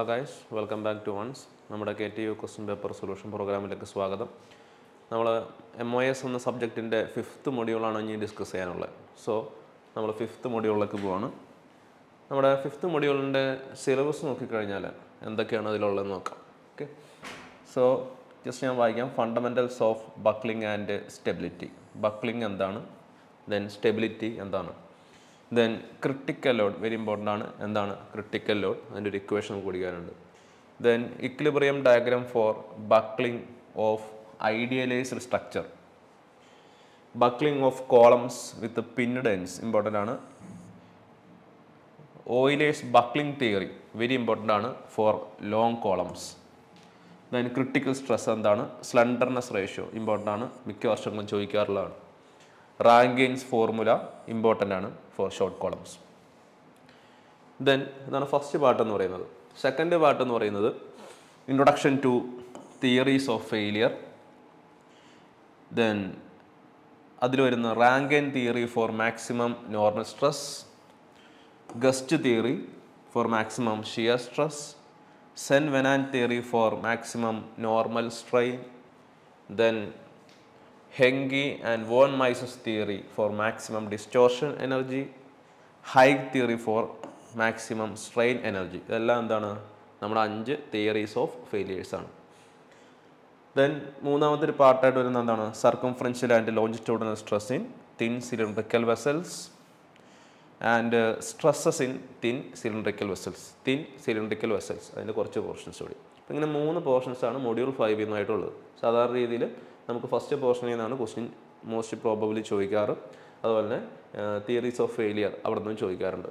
Hello guys welcome back to once നമ്മുടെ K T U question paper solution പ്രോഗ്രാമിലേക്ക് സ്വാഗതം നമ്മൾ എം ഒ എസ് എന്ന സബ്ജക്റ്റിൻ്റെ ഫിഫ്ത്ത് മൊഡ്യൂളാണ് ഇനി ഡിസ്കസ് ചെയ്യാനുള്ളത് സോ നമ്മൾ ഫിഫ്ത്ത് മൊഡ്യൂളിലേക്ക് പോവാണ് നമ്മുടെ ഫിഫ്ത്ത് മൊഡ്യൂളിൻ്റെ സിലബസ് നോക്കിക്കഴിഞ്ഞാൽ എന്തൊക്കെയാണ് അതിലുള്ളതെന്ന് നോക്കാം ഓക്കെ സോ ജസ്റ്റ് ഞാൻ വായിക്കാം fundamentals of buckling and stability buckling എന്താണ് ദെൻ സ്റ്റെബിലിറ്റി എന്താണ് then critical load very important ആണ് എന്താണ് ക്രിട്ടിക്കൽ ലോഡ് അതിൻ്റെ ഒരു ഇക്വേഷൻ കൂടിക്കാനുണ്ട് then equilibrium diagram for buckling of idealised structure buckling of columns with pinned ends important ആണ് Euler's buckling theory very important ആണ് for long columns then critical stress എന്താണ് slenderness ratio important ആണ് മിക്ക വർഷങ്ങളും ചോദിക്കാറുള്ളതാണ് റാങ്കിങ്സ് ഫോർമുല ഇമ്പോർട്ടൻ്റ് ആണ് for short columns then ഇതാണ് first part എന്ന് പറയുന്നത് സെക്കൻഡ് പാർട്ട് എന്ന് പറയുന്നത് introduction to theories of failure then അതിൽ വരുന്ന Rankine and theory for maximum normal stress Guest theory for maximum shear stress Saint Venant theory for maximum normal strain then Hencky and von Mises theory for maximum distortion energy Haigh theory for maximum strain energy ഇതെല്ലാം എന്താണ് നമ്മുടെ അഞ്ച് theories of failures ആണ് then മൂന്നാമത്തെ ഒരു പാർട്ടായിട്ട് വരുന്നത് എന്താണ് circum circumferential and longitudinal stress in thin cylindrical vessels and stresses in thin cylindrical vessels thin cylindrical vessels അതിൻ്റെ കുറച്ച് പോർഷൻസ് കൂടി ഇങ്ങനെ മൂന്ന് പോർഷൻസാണ് മൊഡ്യൂൾ ഫൈവ് എന്നായിട്ടുള്ളത് സാധാരണ രീതിയിൽ നമുക്ക് ഫസ്റ്റ് പോർഷനിൽ നിന്നാണ് ക്വസ്റ്റ്യൻ മോസ്റ്റ് പ്രോബബിളി ചോദിക്കാറ് അതുപോലെ തന്നെ തിയറീസ് ഓഫ് ഫെയിലിയർ അവിടെ നിന്നും ചോദിക്കാറുണ്ട്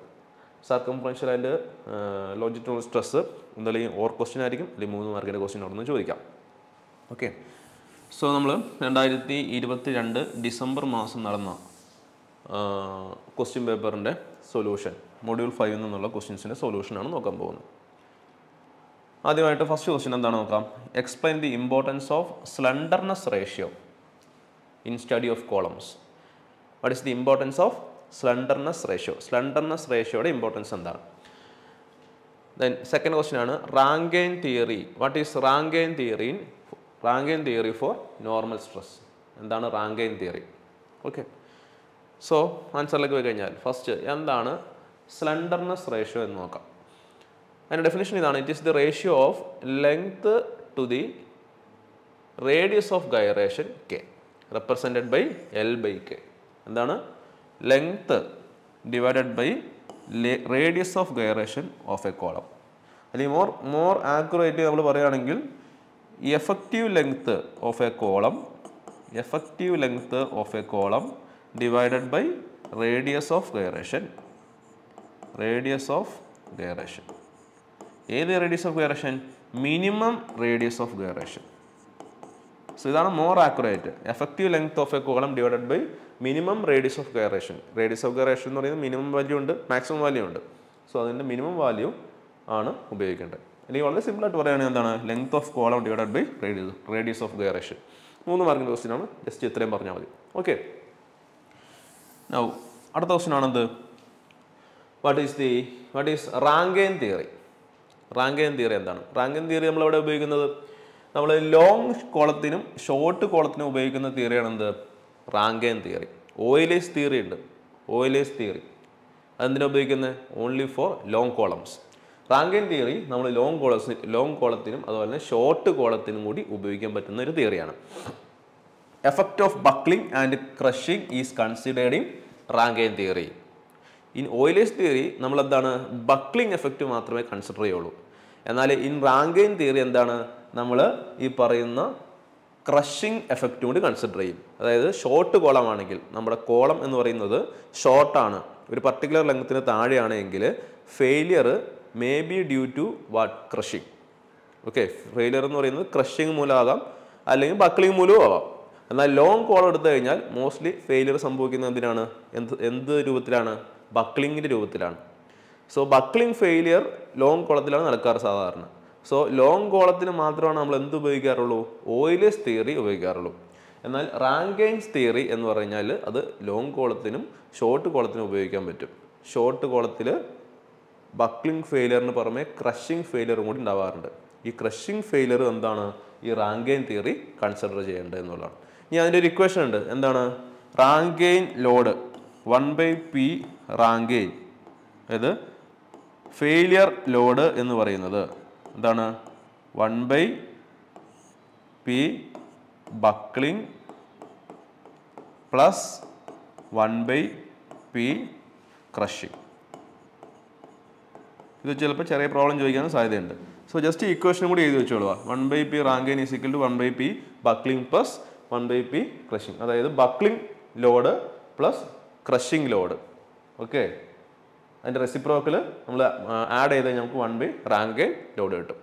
സർക്കംഫറൻഷ്യൽ ആൻഡ് ലോജിറ്റോൾ സ്ട്രെസ് എന്തായാലും ഓർ ക്വസ്റ്റ്യൻ ആയിരിക്കും അല്ലെങ്കിൽ മൂന്ന് മാർക്കിൻ്റെ ക്വസ്റ്റ്യൻ അവിടെ നിന്ന് ചോദിക്കാം ഓക്കെ സോ നമ്മൾ രണ്ടായിരത്തി ഇരുപത്തി രണ്ട് ഡിസംബർ മാസം നടന്ന ക്വസ്റ്റ്യൻ പേപ്പറിൻ്റെ സൊല്യൂഷൻ മൊഡ്യൂൾ ഫൈവിൽ എന്നുള്ള ക്വസ്റ്റ്യൻസിൻ്റെ സൊല്യൂഷനാണ് നോക്കാൻ പോകുന്നത് ആദ്യമായിട്ട് ഫസ്റ്റ് ക്വസ്റ്റ്യൻ എന്താണ് നോക്കാം explain the importance of slenderness ratio in study of columns what is the importance of slenderness ratio slenderness റേഷ്യോയുടെ ഇമ്പോർട്ടൻസ് എന്താണ് ദെൻ സെക്കൻഡ് ക്വസ്റ്റ്യൻ ആണ് Rankine theory what is Rankine theory in Rankine theory for normal stress എന്താണ് Rankine theory okay so ആൻസറിലേക്ക് പോയി കഴിഞ്ഞാൽ first എന്താണ് slenderness ratio എന്ന് നോക്കാം അതിൻ്റെ ഡെഫിനേഷൻ ഇതാണ് it is the ratio of length to the radius of gyration K represented by L by K എന്താണ് length divided by radius of gyration of a column അല്ലെങ്കിൽ മോർ മോർ ആക്യുറേറ്റ് നമ്മൾ പറയുകയാണെങ്കിൽ effective length of a column effective length of a column divided by radius of gyration radius of gyration ഏത് radius of gyration minimum radius of gyration so ഇതാണ് more accurate effective length of a column divided by minimum radius of gyration radius of gyration എന്ന് പറയുന്നത് minimum value ഉണ്ട് maximum value ഉണ്ട് so അതിൻ്റെ minimum value ആണ് ഉപയോഗിക്കേണ്ടത് അല്ലെങ്കിൽ വളരെ സിമ്പിളായിട്ട് പറയുകയാണെങ്കിൽ എന്താണ് length of column divided by radius radius of gyration മൂന്ന് മാർക്കിൻ്റെ ആണ് ജസ്റ്റ് ഇത്രയും പറഞ്ഞാൽ മതി ഓക്കെ അടുത്ത ക്വസ്റ്റ്യൻ ആണെന്ത് what is the what is Rankine theory Rankine theory എന്താണ് റാങ്കേൻ തിയറി നമ്മളവിടെ ഉപയോഗിക്കുന്നത് നമ്മൾ ലോങ് കോളത്തിനും ഷോർട്ട് കോളത്തിനും ഉപയോഗിക്കുന്ന തിയറിയാണ് എന്ത് റാങ്കേൻ തിയറി ഓയിലേസ് തിയറി ഉണ്ട് ഓയിലേസ് തിയറി അതെന്തിനാണ് ഉപയോഗിക്കുന്നത് only for long columns Rankine theory നമ്മൾ ലോങ് കോളസ് ലോങ് കോളത്തിനും അതുപോലെ തന്നെ ഷോർട്ട് കോളത്തിനും കൂടി ഉപയോഗിക്കാൻ പറ്റുന്ന ഒരു തിയറിയാണ് effect of buckling and crushing is considered in Rankine theory in Euler's theory നമ്മൾ എന്താണ് എഫക്റ്റ് മാത്രമേ കൺസിഡർ ചെയ്യുള്ളൂ എന്നാൽ ഇൻ റാങ്കൈൻ തിയറി എന്താണ് നമ്മൾ ഈ പറയുന്ന ക്രഷിംഗ് എഫക്റ്റ് കൊണ്ട് കൺസിഡർ ചെയ്യും അതായത് ഷോർട്ട് കോളമാണെങ്കിൽ നമ്മുടെ കോളം എന്ന് പറയുന്നത് ഷോർട്ടാണ് ഒരു പർട്ടിക്കുലർ ലെങ്ത്തിന് താഴെയാണെങ്കിൽ failure may be due to what crushing okay failure എന്ന് പറയുന്നത് ക്രഷിംഗ് മൂലമാകാം അല്ലെങ്കിൽ ബക്ലിംഗ് മൂലവും ആവാം എന്നാൽ ലോങ് കോളം എടുത്തു കഴിഞ്ഞാൽ മോസ്റ്റ്ലി ഫെയിലിയർ സംഭവിക്കുന്നത് എന്തിനാണ് എന്ത് എന്ത് രൂപത്തിലാണ് ബക്ലിങ്ങിൻ്റെ രൂപത്തിലാണ് സോ ബക്ലിംഗ് ഫെയിലിയർ ലോങ് കോളത്തിലാണ് നടക്കാറ് സാധാരണ സോ ലോങ് കോളത്തിന് മാത്രമാണ് നമ്മൾ എന്ത് ഉപയോഗിക്കാറുള്ളൂ ഓയിലേസ് തിയറി ഉപയോഗിക്കാറുള്ളൂ എന്നാൽ റാങ്കേൻസ് തിയറി എന്ന് പറഞ്ഞാൽ അത് ലോങ് കോളത്തിനും ഷോർട്ട് കോളത്തിനും ഉപയോഗിക്കാൻ പറ്റും ഷോർട്ട് കോളത്തിൽ ബക്ലിംഗ് ഫെയിലിയറിന് പുറമെ ക്രഷിംഗ് ഫെയിലിയറും കൂടി ഉണ്ടാവാറുണ്ട് ഈ ക്രഷിംഗ് ഫെയിലിയർ എന്താണ് ഈ റാങ്കേൻ തിയറി കൺസിഡർ ചെയ്യേണ്ടത് എന്നുള്ളതാണ് ഇനി അതിൻ്റെ ഒരു ഇക്വേഷൻ ഉണ്ട് എന്താണ് Rankine load one by P Rankine അതായത് ഫെയിലിയർ ലോഡ് എന്ന് പറയുന്നത് എന്താണ് one by P buckling plus one by P crushing ഇത് ചിലപ്പോൾ ചെറിയ പ്രോബ്ലം ചോദിക്കാൻ സാധ്യതയുണ്ട് സോ ജസ്റ്റ് ഈ ഇക്വേഷനും കൂടി എഴുതി വെച്ചോളുക one by P Rankine is equal to one by P buckling plus one by P crushing അതായത് buckling load plus crushing load okay അതിൻ്റെ റെസിപ്രോക്കിൽ നമ്മൾ ആഡ് ചെയ്ത് നമുക്ക് വൺ ബൈ റാങ്കൈൻ ലോഡ് കിട്ടും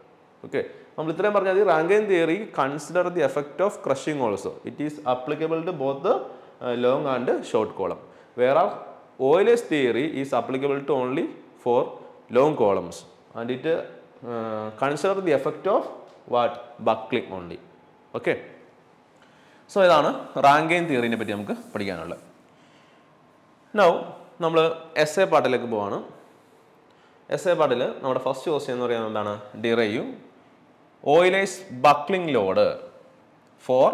ഓക്കെ നമ്മൾ ഇത്രയും പറഞ്ഞാൽ Rankine theory consider the effect of crushing also it is applicable to both the long and short column where are Euler's theory is applicable to only for long columns and it consider the effect of what buckling only okay so ഇതാണ് Rankine തിയറിനെ പറ്റി നമുക്ക് പഠിക്കാനുള്ളത് now നമ്മൾ S A പാട്ടിലേക്ക് പോവാണ് S A പാട്ടിൽ നമ്മുടെ ഫസ്റ്റ് ക്വസ്റ്റ്യൻ എന്ന് പറയുന്നത് എന്താണ് derive Euler's buckling load for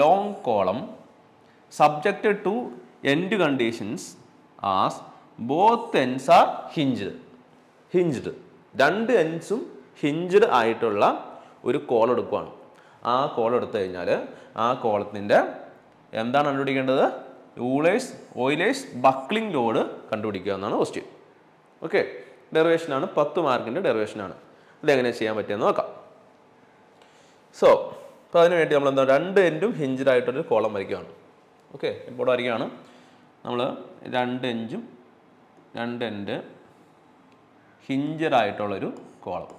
long column subjected to end conditions as both ends are hinged hinged രണ്ട് എൻസും ഹിഞ്ച്ഡ് ആയിട്ടുള്ള ഒരു കോൾ എടുക്കുകയാണ് ആ കോൾ എടുത്തു കഴിഞ്ഞാൽ ആ കോളത്തിൻ്റെ എന്താണ് കണ്ടുപിടിക്കേണ്ടത് ഊളേഴ്സ് ഓയിലേഴ്സ് ബക്ലിംഗ് ലോഡ് കണ്ടുപിടിക്കുക എന്നാണ് ക്വസ്റ്റ്യൻ ഓക്കെ ഡെറിവേഷനാണ് പത്ത് മാർക്കിൻ്റെ ഡെറിവേഷനാണ് അതെങ്ങനെ ചെയ്യാൻ പറ്റിയെന്ന് നോക്കാം സോ അപ്പോൾ അതിന് വേണ്ടി നമ്മൾ എന്താ രണ്ട് എൻഡും ഹിഞ്ചഡ് കോളം വരയ്ക്കുകയാണ് ഓക്കെ ഇപ്പോൾ വരയ്ക്കുകയാണ് നമ്മൾ രണ്ട് എഞ്ചും രണ്ട് എൻഡ് ഹിഞ്ചഡ് കോളം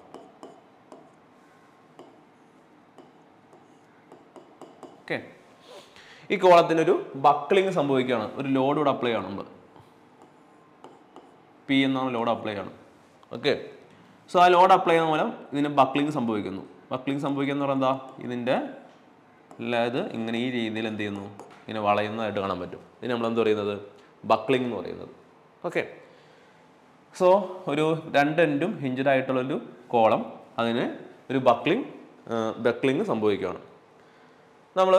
ഈ കോളത്തിന് ഒരു ബക്ലിങ് സംഭവിക്കുകയാണ് ഒരു ലോഡ് ഇവിടെ അപ്ലൈ ചെയ്യണം നമ്മൾ പി എന്നാണ് ലോഡ് അപ്ലൈ ചെയ്യണം ഓക്കെ സോ ആ ലോഡ് അപ്ലൈ ചെയ്യുന്ന മൂലം ഇതിന് ബക്ലിങ് സംഭവിക്കുന്നു ബക്ലിങ് സംഭവിക്കുന്ന പറഞ്ഞാൽ എന്താ ഇതിൻ്റെ അല്ലാതെ ഇങ്ങനെ ഈ രീതിയിൽ എന്ത് ചെയ്യുന്നു ഇങ്ങനെ വളയുന്നതായിട്ട് കാണാൻ പറ്റും ഇതിന് നമ്മൾ എന്ത് പറയുന്നത് ബക്ലിങ് എന്ന് പറയുന്നത് ഓക്കെ സോ ഒരു രണ്ട് എൻഡും ഹിഞ്ചഡ് ആയിട്ടുള്ള ഒരു കോളം അതിന് ഒരു ബക്ലിങ് ബക്ലിങ് സംഭവിക്കുകയാണ് നമ്മൾ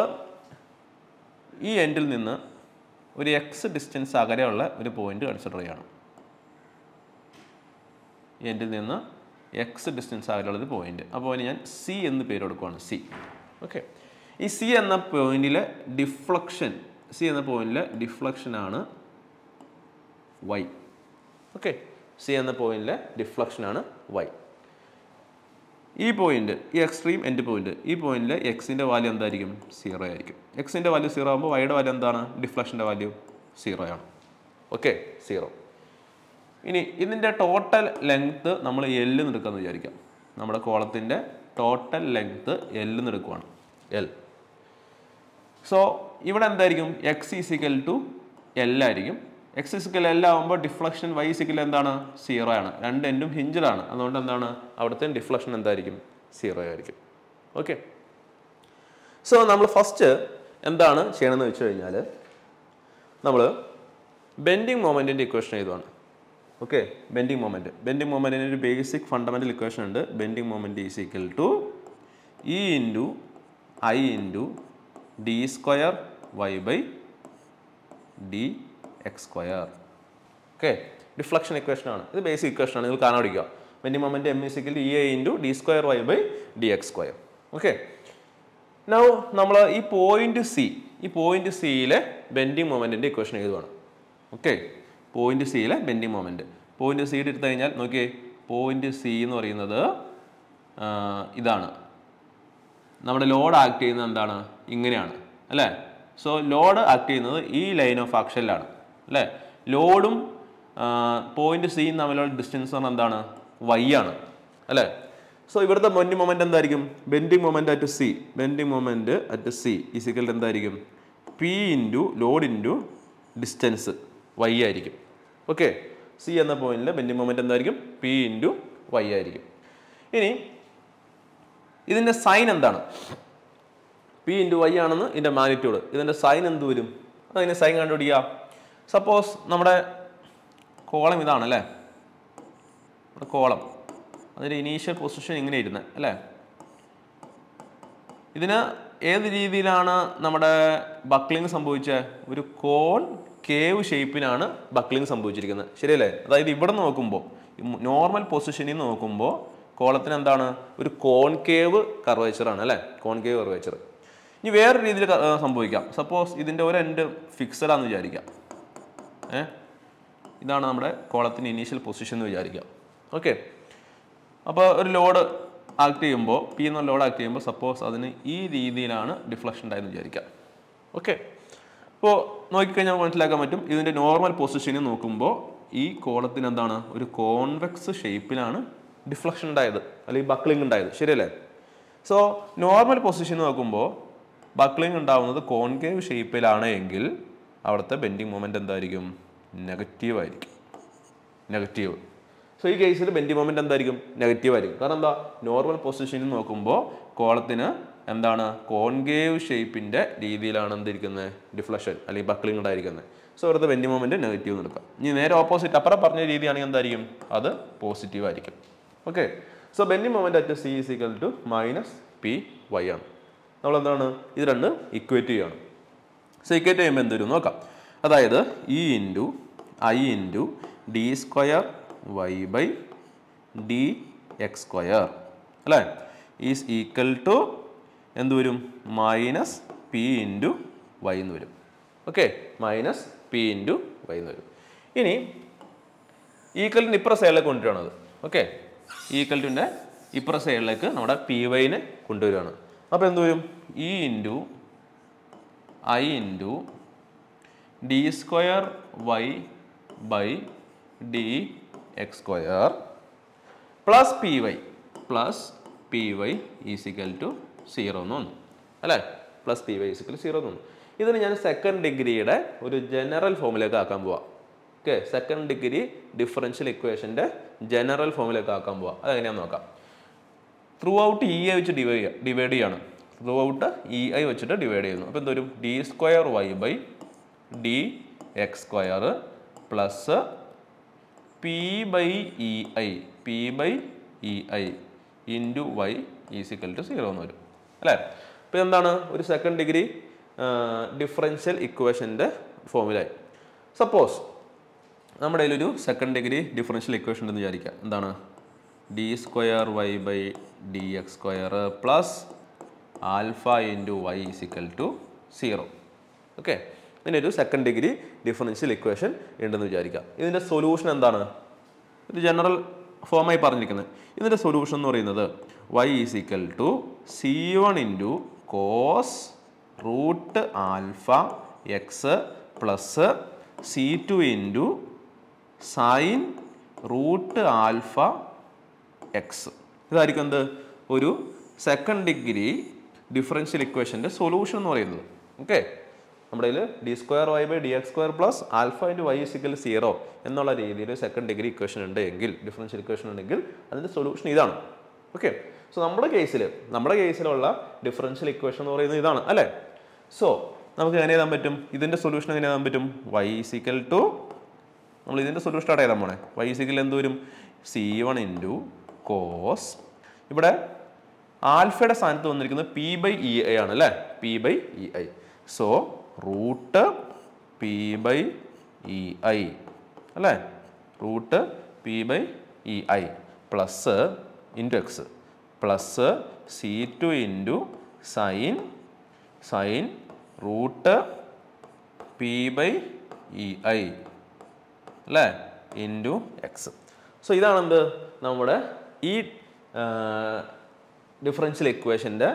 ഈ എൻഡിൽ നിന്ന് ഒരു എക്സ് ഡിസ്റ്റൻസ് അകലെയുള്ള ഒരു പോയിന്റ് കൺസിഡർ ചെയ്യണം ഈ എൻഡിൽ നിന്ന് എക്സ് ഡിസ്റ്റൻസ് അകലെയുള്ള ഒരു പോയിന്റ് അപ്പോൾ ഞാൻ സി എന്ന് പേര് കൊടുക്കുവാണ് സി ഓക്കെ ഈ സി എന്ന പോയിന്റിലെ ഡിഫ്ലക്ഷൻ സി എന്ന പോയിന്റിലെ ഡിഫ്ലക്ഷനാണ് വൈ ഓക്കെ സി എന്ന പോയിന്റിലെ ഡിഫ്ലക്ഷനാണ് വൈ ഈ പോയിന്റ് ഈ എക്സ്ട്രീം എൻഡ് പോയിന്റ് ഈ പോയിന്റിൽ എക്സിൻ്റെ വാല്യൂ എന്തായിരിക്കും സീറോ ആയിരിക്കും എക്സിൻ്റെ വാല്യൂ സീറോ ആകുമ്പോൾ വൈയുടെ വാല്യൂ എന്താണ് ഡിഫ്ലക്ഷൻ്റെ വാല്യൂ സീറോ ആണ് ഓക്കെ സീറോ ഇനി ഇതിൻ്റെ ടോട്ടൽ ലെങ്ത്ത് നമ്മൾ എല്ലിൽ എടുക്കാമെന്ന് വിചാരിക്കാം നമ്മുടെ കോളത്തിൻ്റെ ടോട്ടൽ ലെങ്ത്ത് എല്ലിൽ എടുക്കുവാണ് എൽ സോ ഇവിടെ എന്തായിരിക്കും എക്സ് ഈസിക്കൽ ടു എൽ ആയിരിക്കും എക്സ് സിക്കൽ എല്ലാം ആകുമ്പോൾ ഡിഫ്ലക്ഷൻ വൈ സിക്കൽ എന്താണ് സീറോ ആണ് രണ്ട് എൻഡും ഹിഞ്ചിലാണ് അതുകൊണ്ട് എന്താണ് അവിടുത്തെ ഡിഫ്ലക്ഷൻ എന്തായിരിക്കും സീറോ ആയിരിക്കും ഓക്കെ സോ നമ്മൾ ഫസ്റ്റ് എന്താണ് ചെയ്യണമെന്ന് വെച്ച് കഴിഞ്ഞാൽ നമ്മൾ ബെൻഡിങ് മൊമെൻറ്റിൻ്റെ ഇക്വേഷൻ ചെയ്തതാണ് ഓക്കെ ബെൻഡിങ് മൊമെൻ്റ് ബെൻഡിങ് മൊമെൻറ്റിൻ്റെ ഒരു ബേസിക് ഫണ്ടമെൻ്റൽ ഇക്വേഷൻ ഉണ്ട് bending moment is equal to E into I into D square Y by D X square okay deflection ഇക്വേഷനാണ് ഇത് ബേസിക് ഇക്വേഷനാണ് നിങ്ങൾ കാണാൻ പഠിക്കുക minimum M is equal E A into D square Y by D X square okay now നമ്മൾ ഈ point C ഈ point സിയിലെ ബെൻഡിങ് മൊമെൻറ്റിൻ്റെ ഇക്വേഷൻ എഴുതുവാണ് ഓക്കെ പോയിന്റ് സിയിലെ ബെൻഡിങ് മൊമെൻറ്റ് പോയിന്റ് സി എടുത്തു കഴിഞ്ഞാൽ നോക്കിയേ പോയിന്റ് സി എന്ന് പറയുന്നത് ഇതാണ് നമ്മുടെ ലോഡ് ആക്ട് ചെയ്യുന്നത് എന്താണ് ഇങ്ങനെയാണ് അല്ലേ സോ ലോഡ് ആക്ട് ചെയ്യുന്നത് ഈ ലൈൻ ഓഫ് ആക്ഷനിലാണ് അല്ലേ ലോഡും പോയിന്റ് സിയും തമ്മിലുള്ള ഡിസ്റ്റൻസ് പറഞ്ഞാൽ എന്താണ് വൈ ആണ് അല്ലേ സോ ഇവിടുത്തെ ബെൻഡിങ് മൊമെന്റ് എന്തായിരിക്കും bending moment at C bending moment at C is equal എന്തായിരിക്കും P into load into distance Y ആയിരിക്കും ഓക്കെ സി എന്ന പോയിന്റിൽ ബെൻഡിങ് മൊമെന്റ് എന്തായിരിക്കും പി ഇൻറ്റു വൈ ആയിരിക്കും ഇനി ഇതിൻ്റെ സൈൻ എന്താണ് പി ഇൻറ്റു വൈ ആണെന്ന് ഇതിൻ്റെ മാഗ്നിറ്റ്യൂഡ് ഇതിൻ്റെ സൈൻ എന്ത് വരും അതിൻ്റെ സൈൻ കണ്ടുപിടിക്കുക സപ്പോസ് നമ്മുടെ കോളം ഇതാണ് അല്ലേ നമ്മുടെ കോളം അതിൻ്റെ ഇനീഷ്യൽ പൊസിഷൻ ഇങ്ങനെ ഇരുന്ന് അല്ലേ ഇതിന് ഏത് രീതിയിലാണ് നമ്മുടെ ബക്ലിംഗ് സംഭവിച്ചത് ഒരു കോൺ കേവ് ഷേപ്പിനാണ് ബക്ലിംഗ് സംഭവിച്ചിരിക്കുന്നത് ശരിയല്ലേ അതായത് ഇവിടെ നോക്കുമ്പോൾ നോർമൽ പൊസിഷനിൽ നോക്കുമ്പോൾ കോളത്തിന് എന്താണ് ഒരു കോൺകേവ് കർവേച്ചറാണ് അല്ലേ കോൺകേവ് കർവേച്ചർ ഇനി വേറെ രീതിയിൽ സംഭവിക്കാം സപ്പോസ് ഇതിൻ്റെ ഒരു എൻഡ് ഫിക്സഡ് ആണെന്ന് വിചാരിക്കാം ഇതാണ് നമ്മുടെ കോളത്തിൻ്റെ ഇനീഷ്യൽ പൊസിഷൻ എന്ന് വിചാരിക്കാം ഓക്കെ അപ്പോൾ ഒരു ലോഡ് ആക്ട് ചെയ്യുമ്പോൾ പി എന്ന ലോഡ് ആക്ട് ചെയ്യുമ്പോൾ സപ്പോസ് അതിന് ഈ രീതിയിലാണ് ഡിഫ്ലക്ഷൻ ഉണ്ടായെന്ന് വിചാരിക്കാം ഓക്കെ അപ്പോൾ നോക്കിക്കഴിഞ്ഞാൽ മനസ്സിലാക്കാൻ പറ്റും ഇതിൻ്റെ നോർമൽ പൊസിഷനിൽ നോക്കുമ്പോൾ ഈ കോളത്തിന് എന്താണ് ഒരു കോൺവെക്സ് ഷേപ്പിലാണ് ഡിഫ്ലക്ഷൻ ഉണ്ടായത് അല്ലെങ്കിൽ ബക്ലിംഗ് ഉണ്ടായത് ശരിയല്ലേ സോ നോർമൽ പൊസിഷൻ നോക്കുമ്പോൾ ബക്ലിംഗ് ഉണ്ടാവുന്നത് കോൺകേവ് ഷേപ്പിലാണ് എങ്കിൽ അവിടുത്തെ ബെൻഡിങ് മൊമെൻ്റ് എന്തായിരിക്കും നെഗറ്റീവ് ആയിരിക്കും നെഗറ്റീവ് സോ ഈ കേസിൽ ബെൻഡിങ് മൊമെൻ്റ് എന്തായിരിക്കും നെഗറ്റീവ് ആയിരിക്കും കാരണം എന്താ നോർമൽ പൊസിഷനിൽ നോക്കുമ്പോൾ കോളത്തിന് എന്താണ് കോൺഗേവ് ഷേപ്പിൻ്റെ രീതിയിലാണ് എന്തിരിക്കുന്നത് ഡിഫ്ലക്ഷൻ അല്ലെങ്കിൽ ബക്ലിംഗ് ഉണ്ടായിരിക്കുന്നത് സോ അവിടുത്തെ ബെൻഡി മൊമെൻറ്റ് നെഗറ്റീവ് എടുക്കാം ഇനി നേരെ ഓപ്പോസിറ്റ് അപ്പുറം പറഞ്ഞ രീതിയാണെങ്കിൽ എന്തായിരിക്കും അത് പോസിറ്റീവ് ആയിരിക്കും okay so bending moment at C equal to minus P Y ആണ് നമ്മളെന്താണ് ഇത് രണ്ട് ഇക്വേറ്റീവ് ആണ് സോ ഇക്കേ ടൈം എന്ത് വരും നോക്കാം അതായത് E into I into D square Y by D X square അല്ലേ ഈസ് ഈക്വൽ ടു എന്ത് വരും മൈനസ് പി ഇൻറ്റു വൈ എന്ന് വരും okay minus P into Y എന്ന് വരും ഇനി ഈക്വലിന് ഇപ്പുറ സൈഡിലേക്ക് കൊണ്ടുവരണത് ഓക്കെ ഈക്വൽ ടുൻ്റെ ഇപ്പുറ സൈഡിലേക്ക് നമ്മുടെ പി വൈനെ കൊണ്ടുവരികയാണ് അപ്പോൾ എന്ത് വരും E e into I into D square Y by D X square plus P Y plus P Y is equal to zero എന്ന് വന്നു അല്ലേ plus P Y is equal zero എന്ന് വന്നു ഇതിന് ഞാൻ സെക്കൻഡ് ഡിഗ്രിയുടെ ഒരു ജനറൽ ഫോമിലേക്ക് ആക്കാൻ പോവാം ഓക്കെ സെക്കൻഡ് ഡിഗ്രി ഡിഫറൻഷ്യൽ ഇക്വേഷൻ്റെ ജനറൽ ഫോമിലേക്ക് ആക്കാൻ പോവാം അതെങ്ങനെയാണെന്ന് നോക്കാം ത്രൂ ഔട്ട് ഇ വെച്ച് ഡിവൈഡ് ചെയ്യുക ഡിവൈഡ് ചെയ്യണം ത്രൂ ഔട്ട് ഇ ഐ വെച്ചിട്ട് ഡിവൈഡ് ചെയ്യുന്നു അപ്പോൾ എന്തോരും D square Y by D X square plus P by E I P by E I into Y is equal to zero എന്ന് വരും അല്ലേ അപ്പോൾ എന്താണ് ഒരു സെക്കൻഡ് ഡിഗ്രി ഡിഫറൻഷ്യൽ ഇക്വേഷൻ്റെ ആയി സപ്പോസ് നമ്മുടെ ഒരു സെക്കൻഡ് ഡിഗ്രി ഡിഫറൻഷ്യൽ ഇക്വേഷൻ എന്ന് വിചാരിക്കാം എന്താണ് D square Y by D X square plus alpha into Y is equal to zero okay ഇങ്ങനെ ഒരു സെക്കൻഡ് ഡിഗ്രി ഡിഫറൻഷ്യൽ ഇക്വേഷൻ ഉണ്ടെന്ന് വിചാരിക്കുക ഇതിൻ്റെ സൊല്യൂഷൻ എന്താണ് ഒരു ജനറൽ ഫോമായി പറഞ്ഞിരിക്കുന്നത് ഇതിൻ്റെ സൊല്യൂഷൻ എന്ന് പറയുന്നത് Y is equal to C one into cos root alpha X plus C two into sine root alpha X ഇതായിരിക്കും എന്ത് ഒരു സെക്കൻഡ് ഡിഗ്രി ഡിഫറൻഷ്യൽ ഇക്വേഷൻ്റെ സൊല്യൂഷൻ എന്ന് പറയുന്നത് ഓക്കെ നമ്മുടെ ഇതിൽ D square Y by D X square plus alpha into Y is equal zero എന്നുള്ള രീതിയിൽ സെക്കൻഡ് ഡിഗ്രി ഇക്വേഷൻ ഉണ്ട് എങ്കിൽ ഡിഫറൻഷ്യൽ ഇക്വേഷൻ ഉണ്ടെങ്കിൽ അതിൻ്റെ സൊല്യൂഷൻ ഇതാണ് ഓക്കെ സോ നമ്മുടെ കേസിൽ നമ്മുടെ കേസിലുള്ള ഡിഫറൻഷ്യൽ ഇക്വേഷൻ എന്ന് പറയുന്നത് ഇതാണ് അല്ലേ സോ നമുക്ക് എങ്ങനെ ചെയ്യാൻ പറ്റും ഇതിൻ്റെ സൊല്യൂഷൻ എങ്ങനെ ചെയ്യാൻ പറ്റും വൈ ഇസിക്കൽ ടു നമ്മൾ ഇതിൻ്റെ സൊല്യൂഷൻ സ്റ്റാർട്ട് പോണേ വൈ ഇസിക്കൽ എന്ത് വരും സി വൺ ഇൻറ്റു കോസ് ഇവിടെ ആൽഫയുടെ സ്ഥാനത്ത് വന്നിരിക്കുന്നത് പി ബൈ ഇ ഐ ആണ് അല്ലേ P by E I so root P by E I അല്ലേ root P by E I plus into X plus C two into sine sine root P by E I അല്ലേ into X so ഇതാണെന്ത് നമ്മുടെ ഈ differential ഇക്വേഷൻ്റെ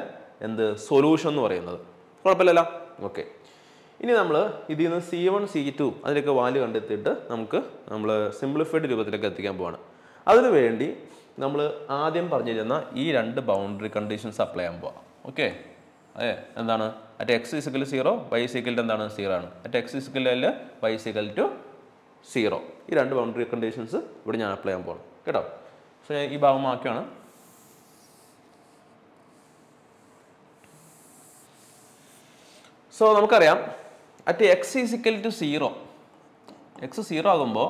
എന്ത് solution എന്ന് പറയുന്നത് കുഴപ്പമില്ലല്ലോ okay ഇനി നമ്മൾ ഇതിൽ നിന്ന് സി വൺ സി ടു അതിലൊക്കെ വാല്യൂ കണ്ടെത്തിയിട്ട് നമുക്ക് നമ്മൾ സിംപ്ലിഫൈഡ് രൂപത്തിലേക്ക് എത്തിക്കാൻ പോവാണ് അതിനുവേണ്ടി നമ്മൾ ആദ്യം പറഞ്ഞു തരുന്ന ഈ രണ്ട് ബൗണ്ടറി കണ്ടീഷൻസ് അപ്ലൈ ചെയ്യാൻ പോവാം ഓക്കെ അതെ എന്താണ് at X is equal zero Y is equal എന്താണ് സീറോ ആണ് at X is equal Y is equal to zero ഈ രണ്ട് ബൗണ്ടറി കണ്ടീഷൻസ് ഇവിടെ ഞാൻ അപ്ലൈ ചെയ്യാൻ പോകണം കേട്ടോ സോ ഞാൻ ഈ ഭാഗമാക്കുകയാണ് സോ നമുക്കറിയാം at X is equal to zero X zero ആകുമ്പോൾ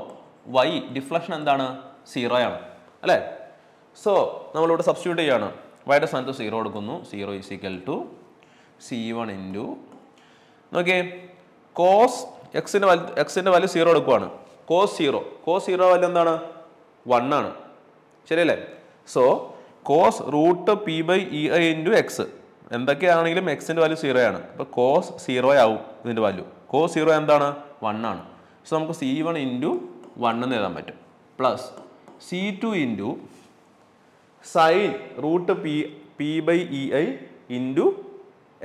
വൈ ഡിഫ്ലക്ഷൻ എന്താണ് സീറോയാണ് അല്ലേ സോ നമ്മളിവിടെ സബ്സ്റ്റിറ്റ്യൂട്ട് ചെയ്യുകയാണ് വൈയുടെ സ്ഥാനത്ത് സീറോ എടുക്കുന്നു zero is equal to C one into നോക്കിയേ കോസ് എക്സിൻ്റെ വാല്യൂ എക്സിൻ്റെ വാല്യൂ സീറോ എടുക്കുവാണ് cos zero cos zero value എന്താണ് വൺ ആണ് ശരിയല്ലേ so cos root P by E I into X എന്തൊക്കെയാണെങ്കിലും എക്സിൻ്റെ വാല്യൂ സീറോ ആണ് അപ്പോൾ കോസ് സീറോ ആവും ഇതിൻ്റെ വാല്യൂ കോസ് സീറോ എന്താണ് വൺ ആണ് സോ നമുക്ക് സി വൺ ഇൻറ്റു വൺ എന്ന് എഴുതാൻ പറ്റും plus C two into sine root P P by E I into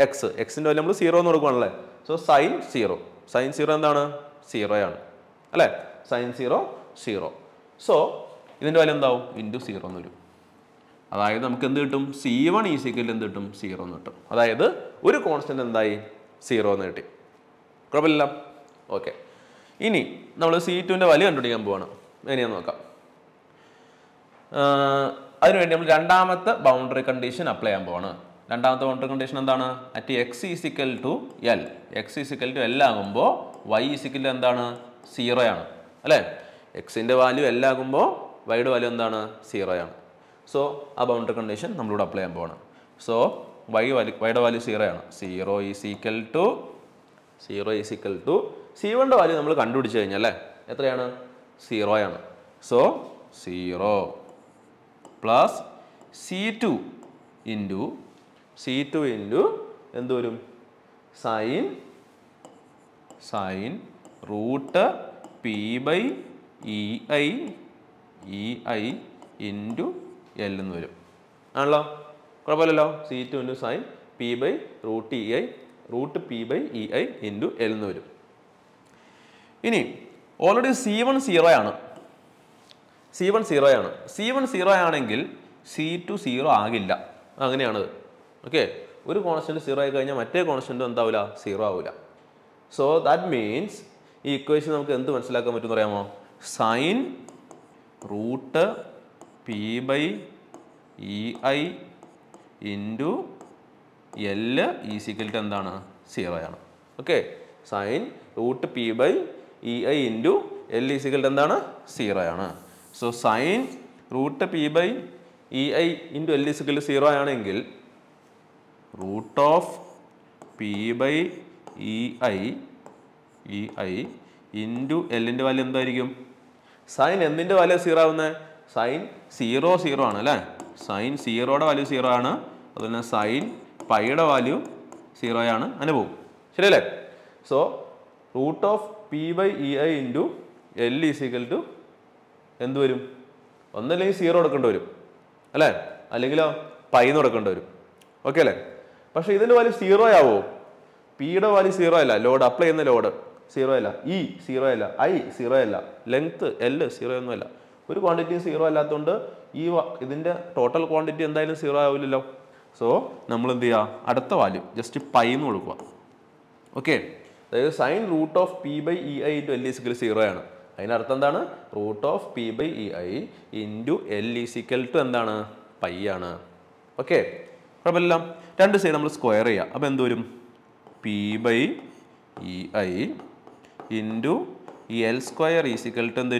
X എക്സിൻ്റെ വാല്യൂ നമ്മൾ സീറോ എന്ന് കൊടുക്കുകയാണല്ലേ so sine zero sine zero എന്താണ് സീറോ ആണ് അല്ലേ സൈൻ സീറോ സീറോ സോ ഇതിൻ്റെ വാല്യൂ എന്താവും ഇൻറ്റു സീറോ എന്ന് വരും അതായത് നമുക്ക് എന്ത് കിട്ടും സി വൺ ഈസിക്കൽ എന്ത് കിട്ടും സീറോ എന്ന് കിട്ടും അതായത് ഒരു കോൺസ്റ്റൻറ്റ് എന്തായി സീറോ എന്ന് കിട്ടി കുഴപ്പമില്ല ഓക്കെ ഇനി നമ്മൾ സി ടുവിൻ്റെ വലിയ കണ്ടുപിടിക്കാൻ പോവാണ് ഇനിയെന്ന് നോക്കാം അതിനുവേണ്ടി നമ്മൾ രണ്ടാമത്തെ ബൗണ്ടറി കണ്ടീഷൻ അപ്ലൈ ചെയ്യാൻ പോവാണ് രണ്ടാമത്തെ ബൗണ്ടറി കണ്ടീഷൻ എന്താണ് at X is equal to L X is equal to L ആകുമ്പോൾ വൈ ഈസിക്കൽ എന്താണ് ആണ് അല്ലേ എക്സിൻ്റെ വാല്യൂ എല്ലാകുമ്പോൾ ആകുമ്പോൾ വൈയുടെ വാല്യൂ എന്താണ് ആണ് സോ ആ ബൗണ്ടറി കണ്ടീഷൻ നമ്മളിവിടെ അപ്ലൈ ചെയ്യാൻ പോകണം സോ വൈ വാല്യൂ വൈയുടെ വാല്യൂ സീറോ ആണ് zero is equal to zero is equal to C വണ്ടെ വാല്യൂ നമ്മൾ കണ്ടുപിടിച്ച് കഴിഞ്ഞാൽ അല്ലേ എത്രയാണ് സീറോ ആണ് so zero plus C two into C two into എന്തോരും sine sine root P by E I E I into L എന്ന് വരും ആണല്ലോ കുഴപ്പമില്ലല്ലോ C two into sine P by root E I root P by E I into L എന്ന് വരും ഇനി already C one zero ആണ് C one zero ആണ് C one zero ആണെങ്കിൽ സി ടു സീറോ ആകില്ല അങ്ങനെയാണത് ഓക്കെ ഒരു കോൺസ്റ്റൻറ്റ് സീറോ ആയി കഴിഞ്ഞാൽ മറ്റേ കോൺസ്റ്റൻറ്റ് എന്താവില്ല സീറോ ആവില്ല സോ ദാറ്റ് മീൻസ് ഈ ഇക്വേഷൻ നമുക്ക് എന്ത് മനസ്സിലാക്കാൻ പറ്റുമെന്ന് അറിയാമോ sine root P by E I into L is equal to എന്താണ് സീറോ ആണ് okay sine root P by E I into L is equal to എന്താണ് സീറോ ആണ് so sine root P by E I into L is equal to zero ആണെങ്കിൽ root of P by E I E I into എല്ലിൻ്റെ value എന്തായിരിക്കും sine എന്തിൻ്റെ value zero ആവുന്നത് sine zero zero ആണ് അല്ലേ sign സീറോയുടെ value zero ആണ് അതുപോലെ തന്നെ സൈൻ പൈയുടെ വാല്യൂ സീറോ ആണ് അങ്ങനെ പോകും ശരിയല്ലേ so root of P by E I into L is equal to എന്ത് വരും ഒന്നല്ലെങ്കിൽ സീറോ എടുക്കേണ്ടി വരും അല്ലേ അല്ലെങ്കിലോ പൈന്ന് എടുക്കേണ്ടി വരും ഓക്കെ അല്ലേ പക്ഷേ ഇതിൻ്റെ വാല്യൂ സീറോ ആവോ പിയുടെ വാല്യൂ സീറോ അല്ല ലോഡ് അപ്ലൈ ചെയ്യുന്ന ലോഡ് സീറോ അല്ല ഇ e സീറോ അല്ല ഐ സീറോ അല്ല ലെങ്ത്ത് എൽ സീറോ ഒന്നുമല്ല ഒരു ക്വാണ്ടിറ്റി സീറോ അല്ലാത്തതുകൊണ്ട് ഈ ഇതിന്റെ ടോട്ടൽ ക്വാണ്ടിറ്റി എന്തായാലും സീറോ ആവില്ലല്ലോ സോ നമ്മൾ എന്ത് ചെയ്യുക അടുത്ത വാല്യൂ ജസ്റ്റ് പൈ എന്ന് കൊടുക്കുക ഓക്കെ അതായത് sine root of P by E I into L is equal zero ആണ് അതിനർത്ഥം എന്താണ് root of P by E I into L is equal to എന്താണ് പൈ ആണ് ഓക്കെ കുഴപ്പമില്ല രണ്ട് സൈഡ് നമ്മൾ സ്ക്വയർ ചെയ്യുക അപ്പോൾ എന്ത് വരും P by E I into L square is equal to എന്ത്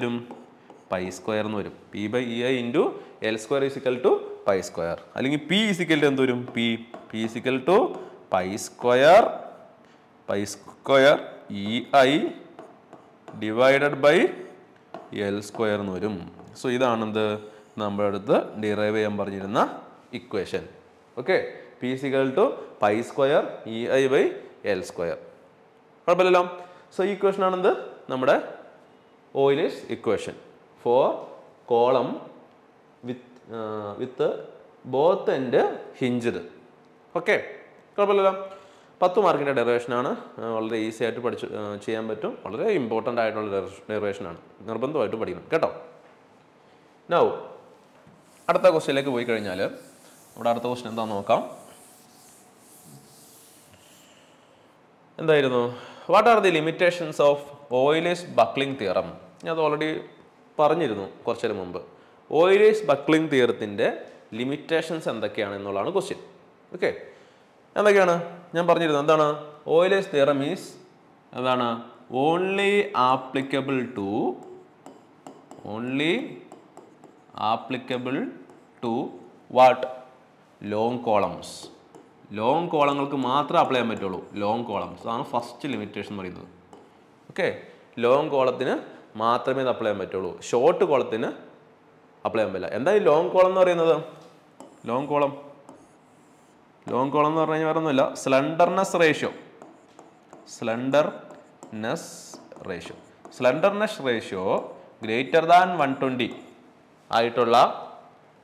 പൈ സ്ക്വയർ എന്ന് വരും P by E I into L square is equal to pi square അല്ലെങ്കിൽ പി ഇസിക്കൽ ടു എന്ത് വരും P P is equal to pi square pi square E I divided by L square എന്ന് വരും so ഇതാണെന്ത് നമ്മുടെ അടുത്ത് ഡിറൈവ് ചെയ്യാൻ പറഞ്ഞിരുന്ന equation okay P is equal to pi square E I by L square കുഴപ്പമില്ലല്ലോ സോ ഈ ഇക്വേഷൻ ആണെന്ത് നമ്മുടെ Euler's equation for column with with both end end okay കുഴപ്പമില്ലല്ലോ പത്ത് മാർക്കിൻ്റെ ഡെറിവേഷനാണ് വളരെ ഈസി ആയിട്ട് പഠിച്ച് ചെയ്യാൻ പറ്റും വളരെ ഇമ്പോർട്ടൻ്റ് ആയിട്ടുള്ള ഡെറിവേഷനാണ് നിർബന്ധമായിട്ട് പഠിക്കണം കേട്ടോ നൗ അടുത്ത ക്വസ്റ്റ്യനിലേക്ക് പോയി കഴിഞ്ഞാൽ ഇവിടെ അടുത്ത ക്വസ്റ്റ്യൻ എന്താണെന്ന് നോക്കാം എന്തായിരുന്നു what are the limitations of Euler's buckling theorem ഞാൻ അത് ഓൾറെഡി പറഞ്ഞിരുന്നു കുറച്ചു മുമ്പ് ഓയിലേഴ്സ് ബക്ലിംഗ് തിയറത്തിൻ്റെ ലിമിറ്റേഷൻസ് എന്തൊക്കെയാണ് എന്നുള്ളതാണ് ക്വസ്റ്റ്യൻ ഓക്കെ എന്തൊക്കെയാണ് ഞാൻ പറഞ്ഞിരുന്നത് എന്താണ് ഓയിലേഴ്സ് തിയറം ഈസ് എന്താണ് only applicable to only applicable to what long columns long കോളങ്ങൾക്ക് മാത്രമേ അപ്ലൈ ചെയ്യാൻ പറ്റുള്ളൂ ലോങ് കോളംസ് അതാണ് ഫസ്റ്റ് ലിമിറ്റേഷൻ പറയുന്നത് ഓക്കെ ലോങ് കോളത്തിന് മാത്രമേ അപ്ലൈ ചെയ്യാൻ പറ്റുള്ളൂ ഷോർട്ട് കോളത്തിന് അപ്ലൈ ചെയ്യാൻ പറ്റില്ല എന്താ ഈ ലോങ് കോളം എന്ന് പറയുന്നത് ലോങ് കോളം ലോങ് കോളം എന്ന് പറഞ്ഞു കഴിഞ്ഞാൽ ഒന്നുമില്ല slenderness ratio slenderness ratio slenderness ratio greater than one twenty ആയിട്ടുള്ള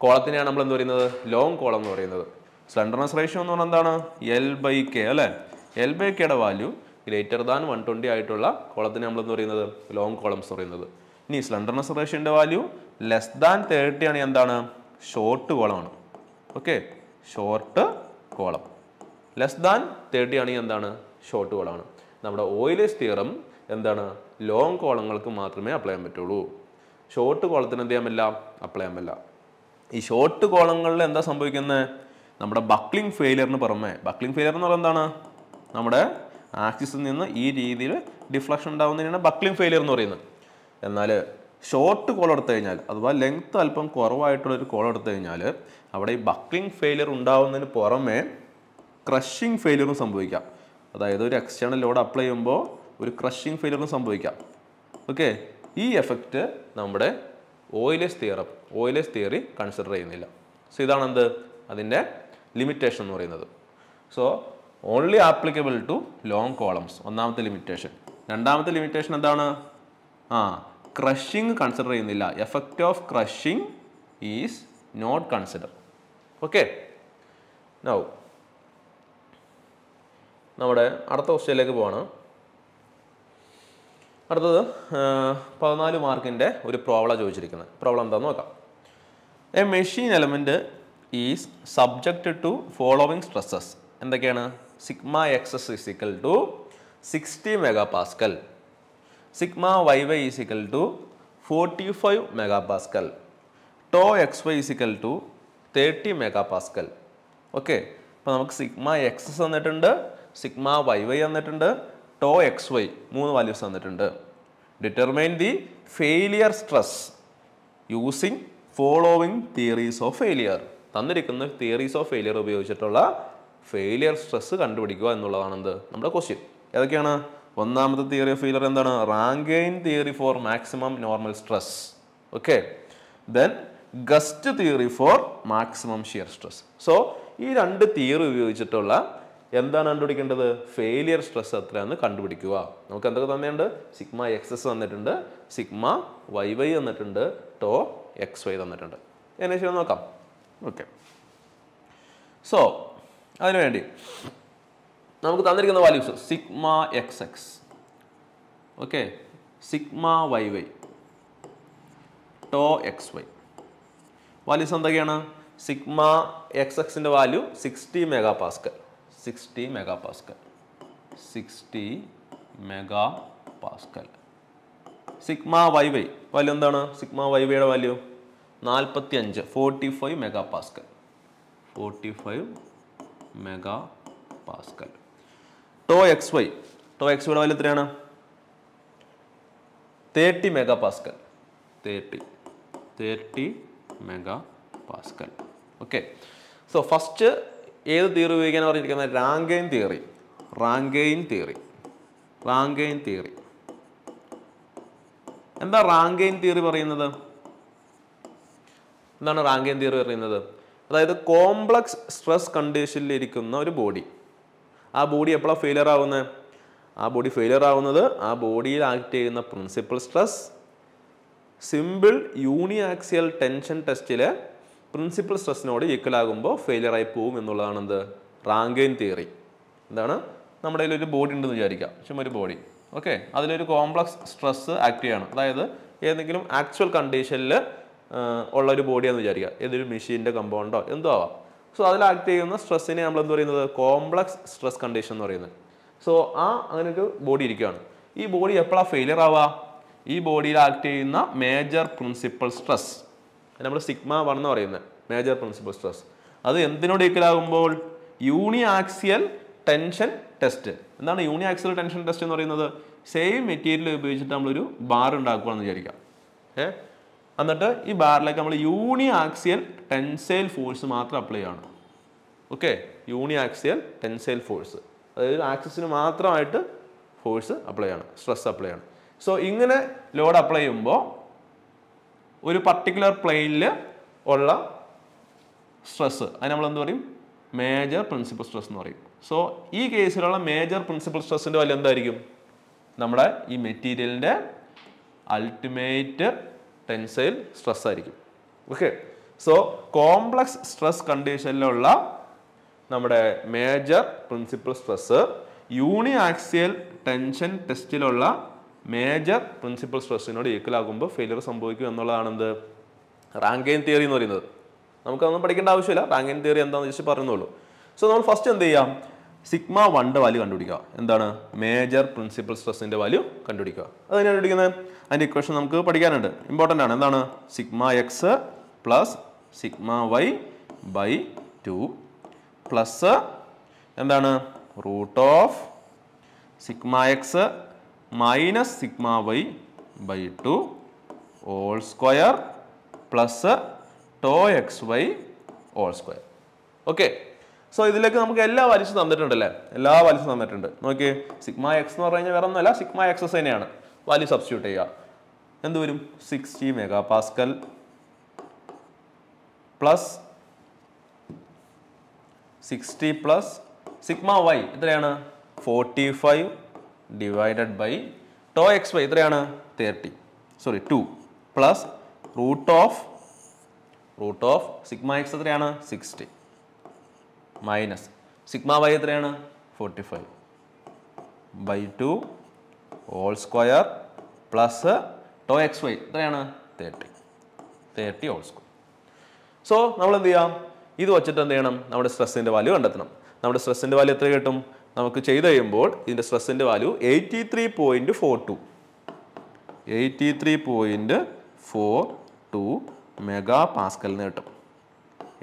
കോളത്തിനെയാണ് നമ്മൾ എന്ത് പറയുന്നത് ലോങ് കോളം എന്ന് പറയുന്നത് സ്ലണ്ടർനെസ് റേഷ്യോ എന്ന് പറഞ്ഞാൽ എന്താണ് എൽ ബൈ കെ അല്ലേ എൽ ബൈ കെയുടെ value greater than one twenty ആയിട്ടുള്ള കോളത്തിന് നമ്മളെന്ന് പറയുന്നത് ലോങ് കോളംസ് പറയുന്നത് ഇനി സ്ലണ്ടർനെസ് റേഷ്യോൻ്റെ വാല്യൂ ലെസ് ദാൻ തേർട്ടി ആണ് എന്താണ് ഷോർട്ട് കോളമാണ് okay short column less than thirty ആണ് എന്താണ് ഷോർട്ട് കോളമാണ് നമ്മുടെ ഓയിലേസ് തിയറും എന്താണ് ലോങ് കോളങ്ങൾക്ക് മാത്രമേ അപ്ലൈ ചെയ്യാൻ പറ്റുള്ളൂ ഷോർട്ട് കോളത്തിന് എന്ത് ചെയ്യാൻ പറ്റില്ല അപ്ലൈ ചെയ്യാൻ പറ്റില്ല ഈ ഷോർട്ട് കോളങ്ങളിൽ എന്താ സംഭവിക്കുന്നത് നമ്മുടെ ബക്ലിംഗ് ഫെയിലിയറിന് പുറമെ ബക്ലിംഗ് ഫെയിലിയർ എന്ന് പറയുന്നത് എന്താണ് നമ്മുടെ ആക്സിസിൽ നിന്ന് ഈ രീതിയിൽ ഡിഫ്ലക്ഷൻ ഉണ്ടാകുന്നതിനാണ് ബക്ലിംഗ് ഫെയിലിയർ എന്ന് പറയുന്നത് എന്നാൽ ഷോർട്ട് കോൾ എടുത്തു കഴിഞ്ഞാൽ അഥവാ ലെങ്ത്ത് അല്പം കുറവായിട്ടുള്ളൊരു കോൾ എടുത്തു കഴിഞ്ഞാൽ അവിടെ ഈ ബക്ലിംഗ് ഫെയിലിയർ ഉണ്ടാകുന്നതിന് പുറമെ ക്രഷിംഗ് ഫെയിലിയറും സംഭവിക്കാം അതായത് ഒരു എക്സ്റ്റേണൽ ലോഡ് അപ്ലൈ ചെയ്യുമ്പോൾ ഒരു ക്രഷിംഗ് ഫെയിലിയറും സംഭവിക്കാം ഓക്കെ ഈ എഫക്റ്റ് നമ്മുടെ Euler's theorem Euler's theory consider ചെയ്യുന്നില്ല സോ ഇതാണ് എന്ത് അതിൻ്റെ ലിമിറ്റേഷൻ എന്ന് പറയുന്നത് so only applicable to long columns ഒന്നാമത്തെ ലിമിറ്റേഷൻ രണ്ടാമത്തെ ലിമിറ്റേഷൻ എന്താണ് ആ ക്രഷിങ് കൺസിഡർ ചെയ്യുന്നില്ല effect of crushing is not consider okay now നമ്മുടെ അടുത്ത ക്വസ്റ്റ്യനിലേക്ക് പോവാണ് അടുത്തത് പതിനാല് മാർക്കിൻ്റെ ഒരു പ്രോബ്ലം ചോദിച്ചിരിക്കുന്നത് പ്രോബ്ലം എന്താണെന്ന് നോക്കാം a machine element is subject to following stresses എന്തൊക്കെയാണ് sigma xs is equal to 60 sigma y y is equal to 45 megapascal. Tau xy is equal to 30 megapascal. Okay അപ്പോൾ നമുക്ക് സിഗ്മ എക്സസ് തന്നിട്ടുണ്ട് sigma y y തന്നിട്ടുണ്ട് tau x y മൂന്ന് values തന്നിട്ടുണ്ട് determine the failure stress using following theories of failure തന്നിരിക്കുന്ന theories of failure ഉപയോഗിച്ചിട്ടുള്ള failure stress കണ്ടുപിടിക്കുക എന്നുള്ളതാണ് എന്ത് നമ്മുടെ ക്വസ്റ്റ്യൻ ഏതൊക്കെയാണ് ഒന്നാമത്തെ തിയറി ഓഫ് ഫെയിലിയർ എന്താണ് Rankine theory for maximum normal stress okay then Guest theory for maximum shear stress so ഈ രണ്ട് തിയറി ഉപയോഗിച്ചിട്ടുള്ള എന്താണ് കണ്ടുപിടിക്കേണ്ടത് ഫെയിലിയർ സ്ട്രെസ് എത്രയാണെന്ന് കണ്ടുപിടിക്കുക നമുക്ക് എന്തൊക്കെ തന്നെയുണ്ട് സിഗ്മ എക്സ് എസ് തന്നിട്ടുണ്ട് സിഗ്മ വൈ വൈ തന്നിട്ടുണ്ട് ടോ എക്സ് വൈ തന്നിട്ടുണ്ട് എന്നെ ശരി നോക്കാം ഓക്കെ സോ അതിനുവേണ്ടി നമുക്ക് തന്നിരിക്കുന്ന values sigma x x okay sigma y y tau x y values എന്തൊക്കെയാണ് സിഗ്മ എക്സ് എക്സിൻ്റെ value sixty megapascal sixty megapascal sixty megapascal sigma y y value എന്താണ് സിഗ്മ വൈ വൈയുടെ value നാൽപ്പത്തി അഞ്ച് forty five megapascal forty five megapascal to x y tau x വൈയുടെ എത്രയാണ് thirty megapascal thirty thirty megapascal okay so first ഏത് theory ഉപയോഗിക്കാൻ പറഞ്ഞിരിക്കുന്നത് Rankine theory Rankine theory Rankine theory എന്താ Rankine theory പറയുന്നത് എന്താണ് Rankine theory പറയുന്നത് അതായത് കോംപ്ലക്സ് സ്ട്രെസ് കണ്ടീഷനിലിരിക്കുന്ന ഒരു ബോഡി ആ ബോഡി എപ്പോഴാണ് ഫെയിലിയർ ആവുന്നത് ആ ബോഡി ഫെയിലിയർ ആവുന്നത് ആ ബോഡിയിൽ ആക്ട് ചെയ്യുന്ന principal stress simple uniaxial tension ടെസ്റ്റിലെ പ്രിൻസിപ്പൽ സ്ട്രെസ്സിനോട് ഈക്വൽ ആകുമ്പോൾ ഫെയിലിയർ ആയി പോകും എന്നുള്ളതാണ് എന്ത് റാങ്കൈൻ തിയറി എന്താണ് നമ്മുടെ കയ്യിൽ ഒരു ബോഡി ഉണ്ടെന്ന് വിചാരിക്കാം ചുമ്മാ ഒരു ബോഡി ഓക്കെ അതിലൊരു കോംപ്ലക്സ് സ്ട്രെസ് ആക്ട് ചെയ്യണം അതായത് ഏതെങ്കിലും ആക്ച്വൽ കണ്ടീഷനിൽ ഉള്ള ഒരു ബോഡിയാന്ന് വിചാരിക്കുക ഏതൊരു മെഷീൻ്റെ കമ്പൗണ്ടോ എന്തോ ആവാം സോ അതിൽ ആക്ട് ചെയ്യുന്ന സ്ട്രെസ്സിനെ നമ്മൾ എന്ത് പറയുന്നത് കോംപ്ലക്സ് സ്ട്രെസ് കണ്ടീഷൻ എന്ന് പറയുന്നത് സോ ആ അങ്ങനെ ഒരു ബോഡി ഇരിക്കുകയാണ് ഈ ബോഡി എപ്പോഴാണ് ഫെയിലിയർ ആവുക ഈ ബോഡിയിൽ ആക്ട് ചെയ്യുന്ന മേജർ പ്രിൻസിപ്പൾ സ്ട്രെസ് നമ്മൾ സിഗ്മ വൺ എന്ന് പറയുന്നത് മേജർ പ്രിൻസിപ്പൾ സ്ട്രെസ് അത് എന്തിനോട് ഈക്കലാകുമ്പോൾ യൂണി ആക്സിയൽ ടെൻഷൻ ടെസ്റ്റ് എന്താണ് യൂണി ആക്സിയൽ ടെൻഷൻ ടെസ്റ്റ് എന്ന് പറയുന്നത് സെയിം മെറ്റീരിയൽ ഉപയോഗിച്ചിട്ട് നമ്മളൊരു ബാർ ഉണ്ടാക്കുകയാണെന്ന് വിചാരിക്കാം ഏഹ് എന്നിട്ട് ഈ ബാറിലേക്ക് നമ്മൾ യൂണി ആക്സിയൽ ടെൻസൈൽ ഫോഴ്സ് മാത്രം അപ്ലൈ ചെയ്യണം okay uniaxial tensile force അതായത് ആക്സിന് മാത്രമായിട്ട് ഫോഴ്സ് അപ്ലൈ ചെയ്യണം സ്ട്രെസ് അപ്ലൈ ചെയ്യണം സോ ഇങ്ങനെ ലോഡ് അപ്ലൈ ചെയ്യുമ്പോൾ ഒരു പർട്ടിക്കുലർ പ്ലെയിനിൽ ഉള്ള സ്ട്രെസ് അത് നമ്മൾ എന്ത് പറയും മേജർ പ്രിൻസിപ്പൽ സ്ട്രെസ് എന്ന് പറയും സോ ഈ കേസിലുള്ള മേജർ പ്രിൻസിപ്പൽ സ്ട്രെസ്സിൻ്റെ വല്ല എന്തായിരിക്കും നമ്മുടെ ഈ മെറ്റീരിയലിൻ്റെ അൾട്ടിമേറ്റ് ടെൻസൈൽ സ്ട്രെസ് ആയിരിക്കും ഓക്കെ സോ കോംപ്ലക്സ് സ്ട്രെസ് കണ്ടീഷനിലുള്ള നമ്മുടെ major principal stress uniaxial tension ടെസ്റ്റിലുള്ള മേജർ പ്രിൻസിപ്പൽ സ്ട്രെസ്സിനോട് ഈക്വലാകുമ്പോൾ ഫെയിലിയർ സംഭവിക്കും എന്നുള്ളതാണ് എന്ത് റാങ്കൈൻ തിയറി എന്ന് പറയുന്നത് നമുക്കതൊന്നും പഠിക്കേണ്ട ആവശ്യമില്ല റാങ്കൈൻ തിയറി എന്താണെന്ന് ജസ്റ്റ് പറഞ്ഞോളൂ സോ നമ്മൾ ഫസ്റ്റ് എന്ത് ചെയ്യാം സിഗ്മ വണ്ടെ വാല്യൂ കണ്ടുപിടിക്കുക എന്താണ് മേജർ പ്രിൻസിപ്പൽ സ്ട്രെസ്സിൻ്റെ വാല്യൂ കണ്ടുപിടിക്കുക അത് കണ്ടുപിടിക്കുന്നത് അതിൻ്റെ ഇക്വേഷൻ നമുക്ക് പഠിക്കാനുണ്ട് ഇമ്പോർട്ടൻ്റ് ആണ് എന്താണ് sigma x plus sigma y by two plus എന്താണ് root of sigma x minus sigma y by two whole square plus tau x y whole square okay so ഇതിലേക്ക് നമുക്ക് എല്ലാ വലിച്ചു തന്നിട്ടുണ്ടല്ലേ എല്ലാ വലിച്ചു തന്നിട്ടുണ്ട് നോക്കിയേ സിഗ്മ എക്സ് എന്ന് പറഞ്ഞു കഴിഞ്ഞാൽ വേറെ ഒന്നുമല്ല സിഗ്മ എക്സസ് തന്നെയാണ് വാല്യൂ സബ്സ്റ്റിറ്റ്യൂട്ട് ചെയ്യുക എന്ത് വരും sixty megapascal plus sixty plus sigma y എത്രയാണ് forty five divided by tau x y എത്രയാണ് thirty sorry two plus root of root of sigma x എത്രയാണ് സിക്സ്റ്റി മൈനസ് സിഗ്മ വൈ എത്രയാണ് forty five by two whole square plus tau x y എത്രയാണ് thirty thirty whole square so നമ്മൾ എന്ത് ചെയ്യാം ഇത് വച്ചിട്ട് എന്ത് ചെയ്യണം നമ്മുടെ സ്ട്രെസ്സിൻ്റെ വാല്യൂ കണ്ടെത്തണം നമ്മുടെ സ്ട്രെസ്സിൻ്റെ വാല്യൂ എത്ര കിട്ടും നമുക്ക് ചെയ്ത് കഴിയുമ്പോൾ ഇതിൻ്റെ സ്ട്രെസ്സിൻ്റെ value eighty three point four two eighty three point four two mega പാസ്കലിന് കിട്ടും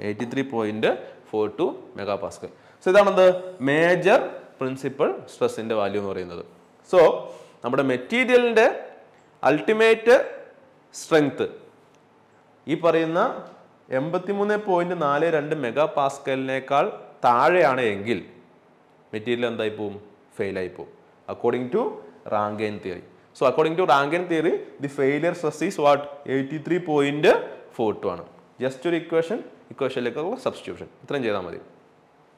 eighty three point four two mega megapascal so ഇതാണെന്ത് മേജർ പ്രിൻസിപ്പൾ സ്ട്രെസ്സിൻ്റെ വാല്യൂ എന്ന് പറയുന്നത് സോ നമ്മുടെ മെറ്റീരിയലിൻ്റെ അൾട്ടിമേറ്റ് സ്ട്രെങ്ത്ത് ഈ പറയുന്ന മൂന്ന് പോയിന്റ് നാല് രണ്ട് മെഗാ പാസ്കലിനേക്കാൾ താഴെയാണ് എങ്കിൽ മെറ്റീരിയൽ എന്തായി പോവും ഫെയിലായി പോവും according to Rankine theory so according to Rankine theory the failure stress is what eighty three point four two ആണ് ജസ്റ്റ് ഒരു ഇക്വേഷൻ ഇക്വേഷനിലേക്കുള്ള സബ്സ്റ്റിറ്റ്യൂഷൻ ഇത്രയും ചെയ്താൽ മതി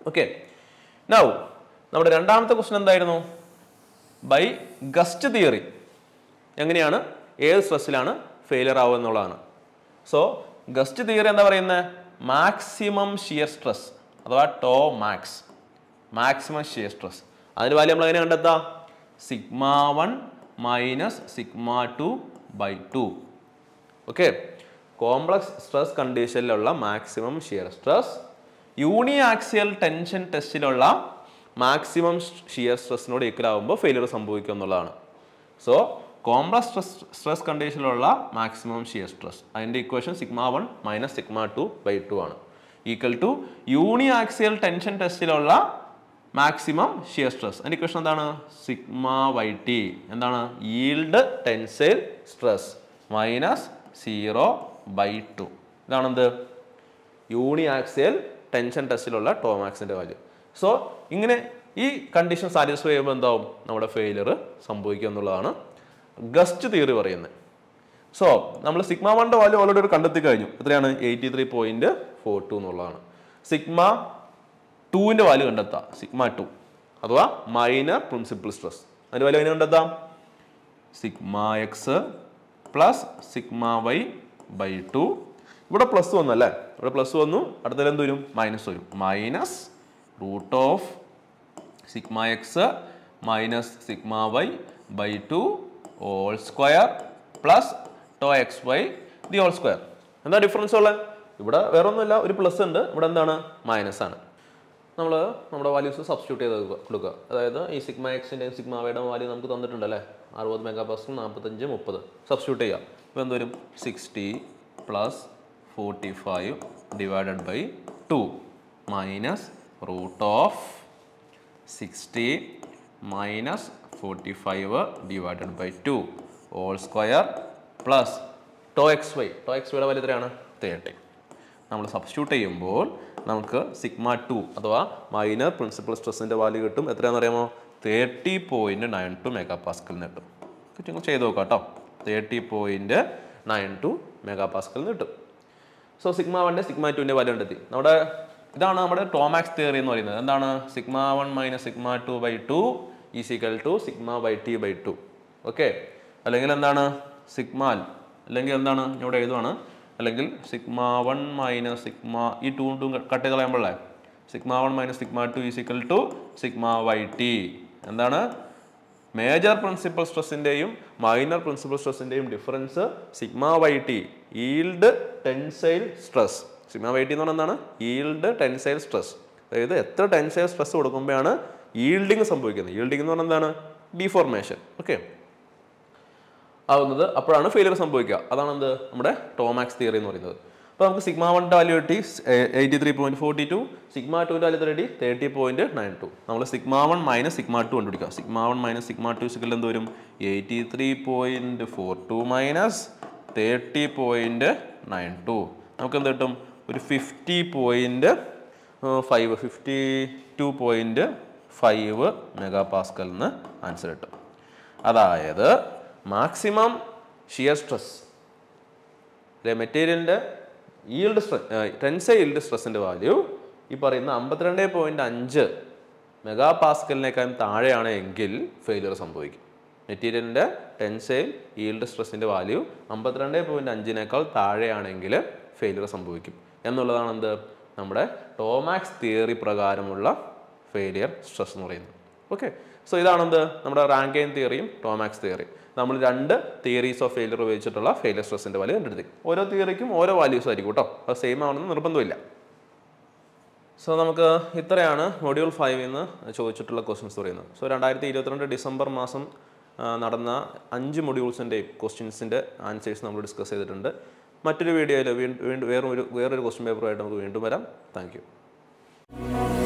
ഓക്കെ നൗ നമ്മുടെ രണ്ടാമത്തെ ക്വസ്റ്റൻ എന്തായിരുന്നു ബൈ ഗസ്റ്റ് തിയറി എങ്ങനെയാണ് ഏത് സ്ട്രെസ്സിലാണ് ഫെയിലിയർ ആവുക എന്നുള്ളതാണ് സോ ഗസ്റ്റ് തിയറി എന്താ പറയുന്നത് മാക്സിമം ഷിയർ സ്ട്രെസ് അഥവാ tau max maximum shear stress അതിന് വാല്യൂ നമ്മൾ എങ്ങനെ കണ്ടെത്താം sigma one minus sigma two by two okay complex stress കണ്ടീഷനിലുള്ള maximum shear stress uniaxial tension ടെസ്റ്റിലുള്ള മാക്സിമം ഷിയർ സ്ട്രെസ്സിനോട് ഈക്വൽ ആകുമ്പോൾ ഫെയിലിയർ സംഭവിക്കും എന്നുള്ളതാണ് സോ കോംപ്ലക്സ് സ്ട്രെസ് സ്ട്രെസ് കണ്ടീഷനിലുള്ള മാക്സിമം ഷിയർ സ്ട്രെസ് അതിൻ്റെ equation sigma one minus sigma two by two ആണ് equal to uniaxial tension ടെസ്റ്റിലുള്ള മാക്സിമം ഷിയർ സ്ട്രെസ് അതിൻ്റെ ഇക്വേഷൻ എന്താണ് സിഗ്മ വൈ ടി എന്താണ് yield tensile stress minus zero by two ഇതാണെന്ത് uniaxial tension ടെസ്റ്റിലുള്ള ടോമാക്സിൻ്റെ value so ഇങ്ങനെ ഈ കണ്ടീഷൻ സാറ്റിസ്ഫൈ ചെയ്യുമ്പോൾ എന്താവും നമ്മുടെ ഫെയിലിയർ സംഭവിക്കുക എന്നുള്ളതാണ് ഗസ്റ്റ് തിയറി പറയുന്നത് സോ നമ്മൾ സിഗ്മ വണ്ടെ വാല്യൂ ഓൾറെഡി ഒരു കണ്ടെത്തി കഴിഞ്ഞു എത്രയാണ് eighty three point four two എന്നുള്ളതാണ് സിഗ്മ ടുവിൻ്റെ വാല്യൂ കണ്ടെത്താം സിഗ്മ ടു അഥവാ മൈനർ പ്രിൻസിപ്പിൾ സ്ട്രെസ് അതിൻ്റെ വാല്യൂ എങ്ങനെ കണ്ടെത്താം sigma x plus sigma y by two ഇവിടെ പ്ലസ് വന്നു അല്ലേ ഇവിടെ പ്ലസ് വന്നു അടുത്തതിൽ എന്ത് വരും മൈനസ് വരും minus root of sigma x minus sigma y by two whole square plus tau x y the whole square എന്താ ഡിഫറൻസ് ഉള്ളത് ഇവിടെ വേറെ ഒന്നുമില്ല ഒരു പ്ലസ് ഉണ്ട് ഇവിടെ എന്താണ് മൈനസ് ആണ് നമ്മൾ നമ്മുടെ വാല്യൂസ് സബ്സ്റ്റിറ്റ്യൂട്ട് ചെയ്ത് കൊടുക്കുക അതായത് ഈ സിഗ്മ എക്സിൻ്റെയും സിഗ്മ വൈയുടെ വാല്യൂ നമുക്ക് അല്ലേ അറുപത് മെഗാ പാസ്റ്റും നാൽപ്പത്തഞ്ച് മുപ്പത് സബ്സ്റ്റിറ്റ്യൂട്ട് ചെയ്യുക ഇപ്പോൾ എന്ത് വരും sixty plus forty five divided by two minus root of sixty minus forty five divided by two whole square plus tau x y tau x വൈയുടെ വലിയ എത്രയാണ് തേർട്ടി നമ്മൾ സബ്സ്റ്റ്യൂട്ട് ചെയ്യുമ്പോൾ നമുക്ക് സിഗ്മ ടു അഥവാ മൈനർ പ്രിൻസിപ്പൾ സ്ട്രെസ്സിൻ്റെ value കിട്ടും എത്രയാണെന്ന് അറിയാമോ thirty point nine two mega പാസ്കലിന് കിട്ടും ചെയ്ത് നോക്കാം കേട്ടോ thirty point nine two mega pascal കിട്ടും സോ സിഗ്മ വണ്ണിൻ്റെ സിഗ്മ ടുവിൻ്റെ വാല്യൂ കണ്ടെത്തി നമ്മുടെ ഇതാണ് നമ്മുടെ ടോമാക്സ് തിയറി എന്ന് പറയുന്നത് എന്താണ് sigma one minus sigma two by two is equal to sigma by t by two okay അല്ലെങ്കിൽ എന്താണ് സിഗ്മാൽ അല്ലെങ്കിൽ എന്താണ് ഇവിടെ എഴുതുവാണ് അല്ലെങ്കിൽ സിഗ്മ വൺ മൈനസ് സിഗ്മ ഈ ടു ടു കട്ട് ചെയ്ത് കളയുമ്പോഴേ sigma one minus sigma two is equal to sigma y t എന്താണ് മേജർ പ്രിൻസിപ്പൽ സ്ട്രെസ്സിന്റെയും മൈനർ പ്രിൻസിപ്പൽ സ്ട്രെസ്സിന്റെയും difference sigma y t yield tensile stress sigma y t എന്ന് പറഞ്ഞാൽ എന്താണ് yield tensile stress അതായത് എത്ര ടെൻസൈൽ സ്ട്രെസ് കൊടുക്കുമ്പോഴാണ് ഈൽഡിങ് സംഭവിക്കുന്നത് ഈൽഡിങ് എന്ന് പറഞ്ഞാൽ എന്താണ് ഡിഫോർമേഷൻ ഓക്കെ ആവുന്നത് അപ്പോഴാണ് ഫെയിലിയർ സംഭവിക്കുക അതാണ് എന്ത് നമ്മുടെ ടോമാക്സ് തിയറി എന്ന് പറയുന്നത് അപ്പോൾ നമുക്ക് സിഗ്മ വൺ വാല്യൂ കിട്ടി eighty three point forty two sigma ടുവിൻ്റെ value ready thirty point nine two നമ്മൾ sigma one minus sigma two കണ്ടുപിടിക്കുക sigma one minus sigma two equal എന്ത് വരും eighty three point four two minus thirty point nine two നമുക്ക് എന്ത് കിട്ടും ഒരു fifty point five fifty two point five megapascal എന്ന് answer കിട്ടും അതായത് മാക്സിമം ഷിയർ സ്ട്രെസ് മെറ്റീരിയലിൻ്റെ ഈൽഡ് സ്ട്രെസ് ടെൻസൈ ഈൽഡ് സ്ട്രെസ്സിൻ്റെ വാല്യൂ ഈ പറയുന്ന അമ്പത്തിരണ്ട് പോയിൻറ്റ് അഞ്ച് മെഗാ പാസ്കലിനേക്കാളും താഴെയാണ് എങ്കിൽ ഫെയിലിയർ സംഭവിക്കും മെറ്റീരിയലിൻ്റെ ടെൻസൈൽ ഈൽഡ് സ്ട്രെസ്സിൻ്റെ വാല്യൂ അമ്പത്തിരണ്ട് പോയിൻറ്റ് അഞ്ചിനേക്കാൾ താഴെയാണെങ്കിൽ ഫെയിലിയർ സംഭവിക്കും എന്നുള്ളതാണ് എന്ത് നമ്മുടെ ടോമാക്സ് തിയറി പ്രകാരമുള്ള ഫെയിലിയർ സ്ട്രെസ് എന്ന് പറയുന്നത് ഓക്കെ സോ ഇതാണെന്ത് നമ്മുടെ റാങ്കൈൻ തിയറിയും ടോമാക്സ് തിയറിയും നമ്മൾ രണ്ട് തിയറീസ് ഓഫ് ഫെയിലിയർ ഉപയോഗിച്ചിട്ടുള്ള ഫെയിലിയർ സ്ട്രെസ്സിൻ്റെ വാല്യൂ കണ്ടെടുത്തു ഓരോ തിയറിക്കും ഓരോ വാല്യൂസ് ആയിരിക്കും കേട്ടോ അത് സെയിം ആണെന്ന് നിർബന്ധമില്ല സോ നമുക്ക് ഇത്രയാണ് മൊഡ്യൂൾ ഫൈവ് നിന്ന് ചോദിച്ചിട്ടുള്ള ക്വസ്റ്റ്യൻസ് പറയുന്നത് സോ രണ്ടായിരത്തി ഇരുപത്തിരണ്ട് ഡിസംബർ മാസം നടന്ന അഞ്ച് മൊഡ്യൂൾസിൻ്റെയും ക്വസ്റ്റ്യൻസിൻ്റെ ആൻസേഴ്സ് നമ്മൾ ഡിസ്കസ് ചെയ്തിട്ടുണ്ട് മറ്റൊരു വീഡിയോയിൽ വീണ്ടും വേറൊരു വേറൊരു ക്വസ്റ്റ്യൻ പേപ്പറുമായിട്ട് നമുക്ക് വീണ്ടും വരാം താങ്ക് യു